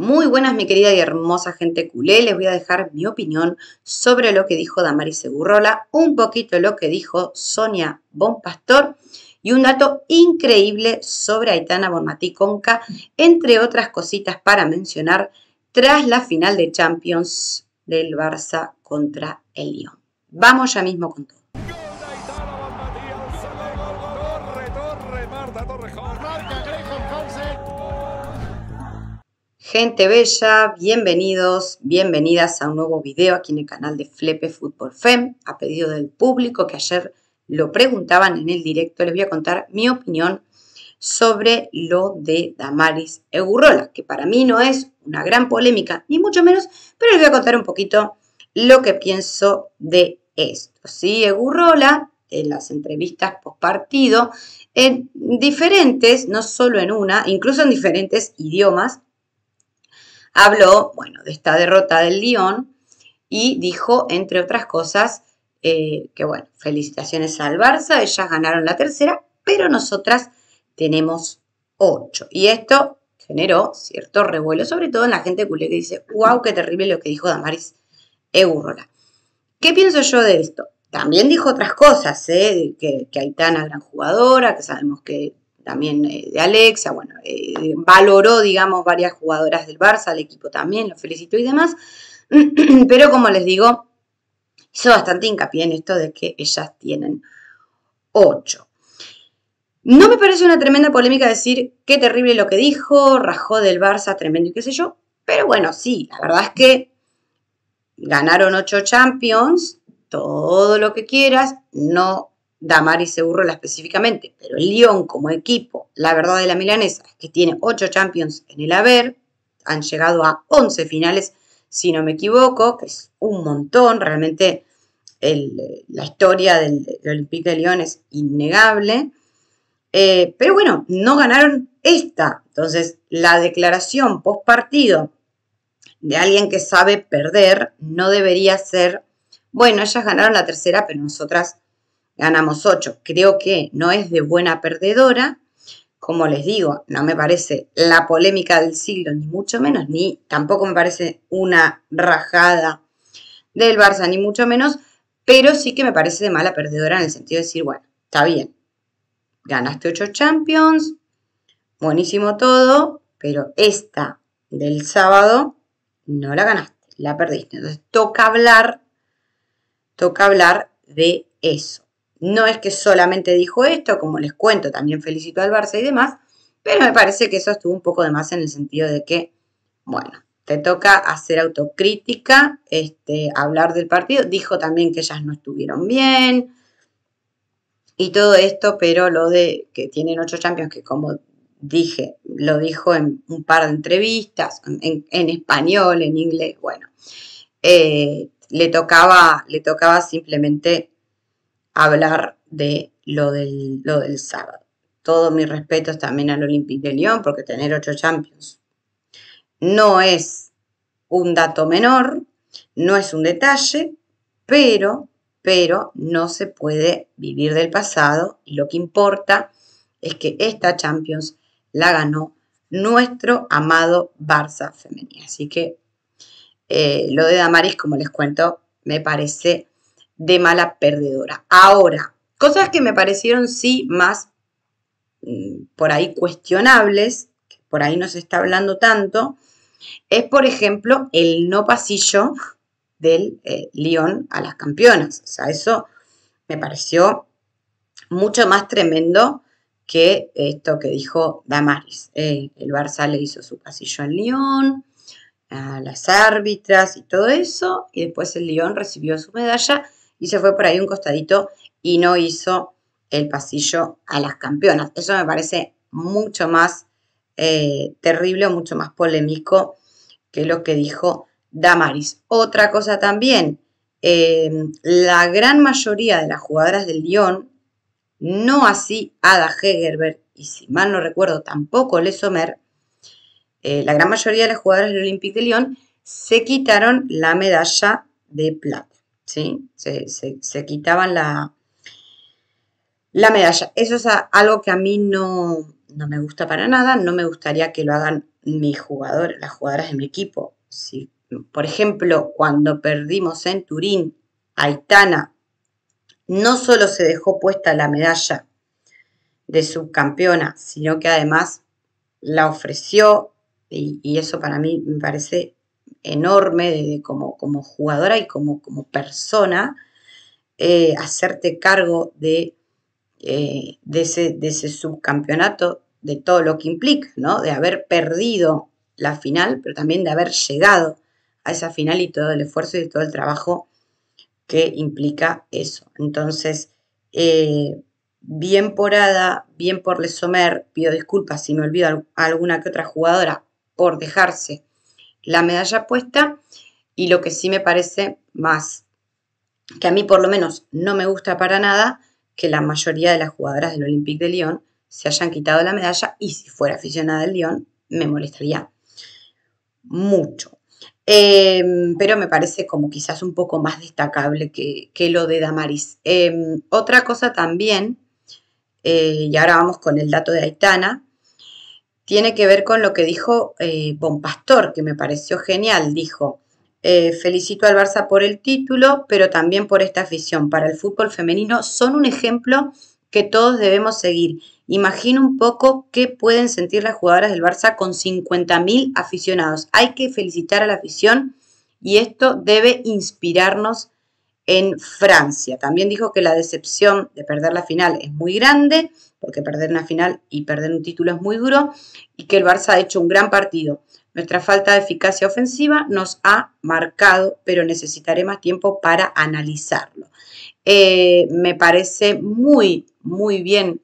Muy buenas, mi querida y hermosa gente culé. Les voy a dejar mi opinión sobre lo que dijo Damaris Segurrola, un poquito lo que dijo Sonia Pastor y un dato increíble sobre Aitana Bonmatí Conca, entre otras cositas para mencionar tras la final de Champions del Barça contra el Lyon. Vamos ya mismo con todo. Gente bella, bienvenidos, bienvenidas a un nuevo video aquí en el canal de Flepe Fútbol Fem, a pedido del público que ayer lo preguntaban en el directo, les voy a contar mi opinión sobre lo de Damaris Egurrola, que para mí no es una gran polémica, ni mucho menos, pero les voy a contar un poquito lo que pienso de esto. Sí, Egurrola, en las entrevistas post partido, en diferentes, no solo en una, incluso en diferentes idiomas, habló, bueno, de esta derrota del Lyon y dijo, entre otras cosas, eh, que bueno, felicitaciones al Barça, ellas ganaron la tercera, pero nosotras tenemos ocho. Y esto generó cierto revuelo, sobre todo en la gente culé que dice, wow, qué terrible lo que dijo Damaris Eurrola. ¿Qué pienso yo de esto? También dijo otras cosas, ¿eh? que, que Aitana, gran jugadora, que sabemos que también eh, de Alexa, bueno, eh, valoró, digamos, varias jugadoras del Barça, el equipo también, lo felicitó y demás, pero como les digo, hizo bastante hincapié en esto de que ellas tienen ocho. No me parece una tremenda polémica decir qué terrible lo que dijo, rajó del Barça, tremendo y qué sé yo, pero bueno, sí, la verdad es que ganaron ocho Champions, todo lo que quieras, no Damaris la específicamente, pero el Lyon como equipo, la verdad de la milanesa es que tiene 8 Champions en el haber, han llegado a 11 finales, si no me equivoco, que es un montón, realmente eh, la historia del, Olympique de Lyon es innegable, eh, pero bueno, no ganaron esta, entonces la declaración post partido de alguien que sabe perder no debería ser, bueno, ellas ganaron la tercera, pero nosotras ganamos 8. Creo que no es de buena perdedora. Como les digo, no me parece la polémica del siglo, ni mucho menos, ni tampoco me parece una rajada del Barça, ni mucho menos, pero sí que me parece de mala perdedora en el sentido de decir, bueno, está bien, ganaste 8 Champions, buenísimo todo, pero esta del sábado no la ganaste, la perdiste. Entonces toca hablar, toca hablar de eso. No es que solamente dijo esto, como les cuento, también felicitó al Barça y demás, pero me parece que eso estuvo un poco de más en el sentido de que, bueno, te toca hacer autocrítica, este, hablar del partido. Dijo también que ellas no estuvieron bien y todo esto, pero lo de que tienen ocho champions, que como dije, lo dijo en un par de entrevistas, en, español, en inglés, bueno, eh, le, tocaba, le tocaba simplemente hablar de lo del, lo del sábado. Todos mis respetos también al Olympique de Lyon, porque tener ocho Champions no es un dato menor, no es un detalle, pero, pero no se puede vivir del pasado y lo que importa es que esta Champions la ganó nuestro amado Barça Femenina Así que eh, lo de Damaris, como les cuento, me parece de mala perdedora. Ahora, cosas que me parecieron sí más mm, por ahí cuestionables, que por ahí no se está hablando tanto, es por ejemplo el no pasillo del eh, León a las campeonas. O sea, eso me pareció mucho más tremendo que esto que dijo Damaris. Eh, el Barça le hizo su pasillo al León, a las árbitras y todo eso, y después el León recibió su medalla y se fue por ahí un costadito y no hizo el pasillo a las campeonas. Eso me parece mucho más eh, terrible o mucho más polémico que lo que dijo Damaris. Otra cosa también, em, la gran mayoría de las jugadoras del Lyon, no así Ada Hegerberg y si mal no recuerdo tampoco Lesomer, eh, la gran mayoría de las jugadoras del Olympique de Lyon se quitaron la medalla de plata. Se, quitaban la, la medalla. Eso es algo que a mí no, me gusta para nada, no me gustaría que lo hagan mis jugadores, las jugadoras de mi equipo. Si, por ejemplo, cuando perdimos en Turín Aitana, no solo se dejó puesta la medalla de subcampeona, sino que además la ofreció y, y eso para mí me parece enorme de, como, como, jugadora y como, como persona, eh, hacerte cargo de, eh, de, ese, subcampeonato, de todo lo que implica, ¿no? De haber perdido la final, pero también de haber llegado a esa final y todo el esfuerzo y todo el trabajo que implica eso. Entonces, eh, bien por Ada, bien por Lesomer, pido disculpas si me olvido alguna que otra jugadora por dejarse la medalla puesta y lo que sí me parece más, que a mí por lo menos no me gusta para nada que la mayoría de las jugadoras del Olympique de Lyon se hayan quitado la medalla y si fuera aficionada del Lyon me molestaría mucho. Em, pero me parece como quizás un poco más destacable que, lo de Damaris. Em, otra cosa también, eh, y ahora vamos con el dato de Aitana, tiene que ver con lo que dijo eh, Bon Pastor, que me pareció genial. Dijo, eh, felicito al Barça por el título, pero también por esta afición. Para el fútbol femenino son un ejemplo que todos debemos seguir. Imagina un poco qué pueden sentir las jugadoras del Barça con 50.000 aficionados. Hay que felicitar a la afición y esto debe inspirarnos en Francia. También dijo que la decepción de perder la final es muy grande porque perder una final y perder un título es muy duro, y que el Barça ha hecho un gran partido. Nuestra falta de eficacia ofensiva nos ha marcado, pero necesitaré más tiempo para analizarlo. Eh, me parece muy, muy bien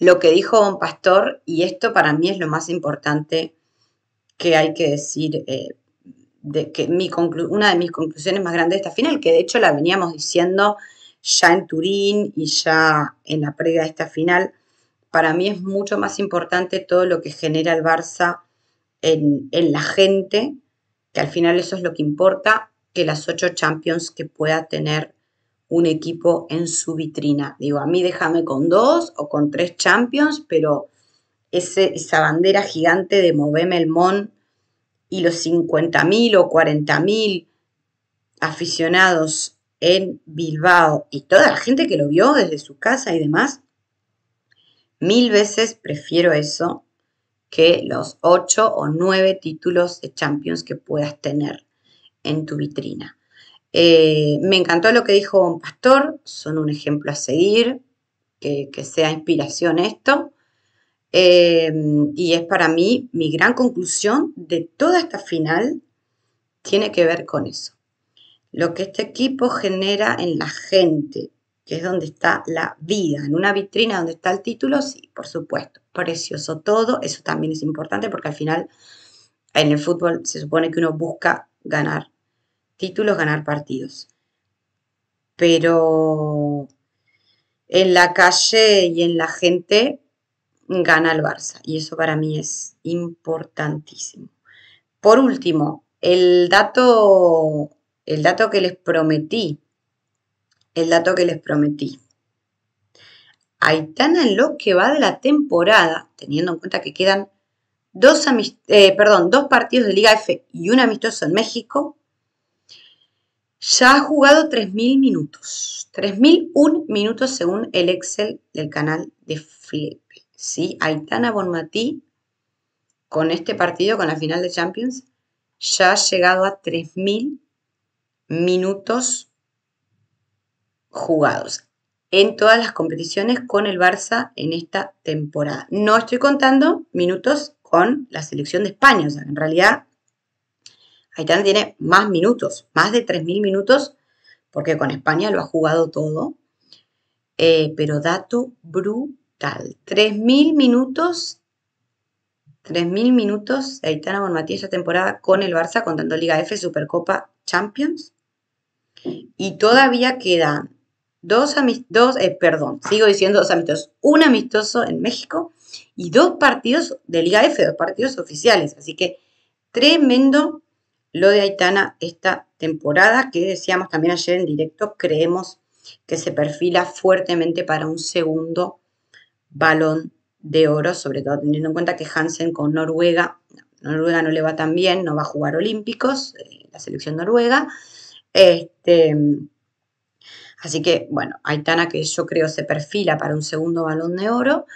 lo que dijo Don Pastor, y esto para mí es lo más importante que hay que decir, eh, de que mi una de mis conclusiones más grandes de esta final, que de hecho la veníamos diciendo ya en Turín y ya en la previa de esta final, para mí es mucho más importante todo lo que genera el Barça en, la gente, que al final eso es lo que importa, que las ocho Champions que pueda tener un equipo en su vitrina. Digo, a mí déjame con dos o con tres Champions, pero ese, esa bandera gigante de Moveme el y los 50.000 o 40.000 aficionados en Bilbao y toda la gente que lo vio desde su casa y demás, mil veces prefiero eso que los ocho o nueve títulos de Champions que puedas tener en tu vitrina. Eh, me encantó lo que dijo un pastor, son un ejemplo a seguir, que, sea inspiración esto. Eh, y es para mí mi gran conclusión de toda esta final, tiene que ver con eso lo que este equipo genera en la gente, que es donde está la vida. En una vitrina donde está el título, sí, por supuesto. Precioso todo, eso también es importante porque al final en el fútbol se supone que uno busca ganar títulos, ganar partidos. Pero en la calle y en la gente gana el Barça y eso para mí es importantísimo. Por último, el dato el dato que les prometí, el dato que les prometí. Aitana en lo que va de la temporada, teniendo en cuenta que quedan dos, eh, perdón, dos partidos de Liga F y un amistoso en México, ya ha jugado 3.000 minutos. 3.001 minutos según el Excel del canal de Flepe. ¿sí? Aitana Bonmatí, con este partido, con la final de Champions, ya ha llegado a 3.000 minutos jugados en todas las competiciones con el Barça en esta temporada. No estoy contando minutos con la selección de España, o sea, en realidad Aitana tiene más minutos, más de 3.000 minutos, porque con España lo ha jugado todo. Eh, pero dato brutal, 3.000 minutos, 3.000 minutos de Aitana Bonmatí esta temporada con el Barça, contando Liga F, Supercopa, Champions y todavía quedan dos amistosos, eh, perdón, sigo diciendo dos amistosos, un amistoso en México y dos partidos de Liga F, dos partidos oficiales. Así que tremendo lo de Aitana esta temporada, que decíamos también ayer en directo, creemos que se perfila fuertemente para un segundo balón de oro, sobre todo teniendo en cuenta que Hansen con Noruega, Noruega no le va tan bien, no va a jugar olímpicos, eh, la selección noruega, este, así que, bueno, Aitana, que yo creo se perfila para un segundo balón de oro,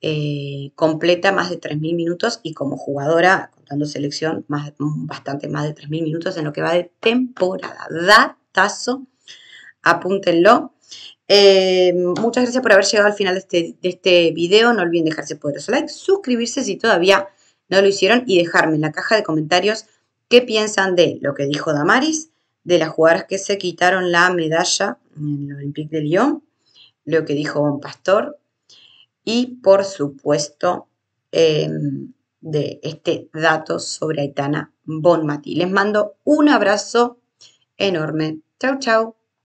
eh, completa más de 3.000 minutos y como jugadora, contando selección, más, bastante más de 3.000 minutos en lo que va de temporada. Datazo, apúntenlo. Eh, muchas gracias por haber llegado al final de este, de este video. No olviden dejarse poderoso like, suscribirse si todavía no lo hicieron y dejarme en la caja de comentarios qué piensan de lo que dijo Damaris, de las jugadoras que se quitaron la medalla en el Olympique de Lyon, lo que dijo Bon Pastor, y por supuesto em, de este dato sobre Aitana Bonmati. Les mando un abrazo enorme. Chau, chau.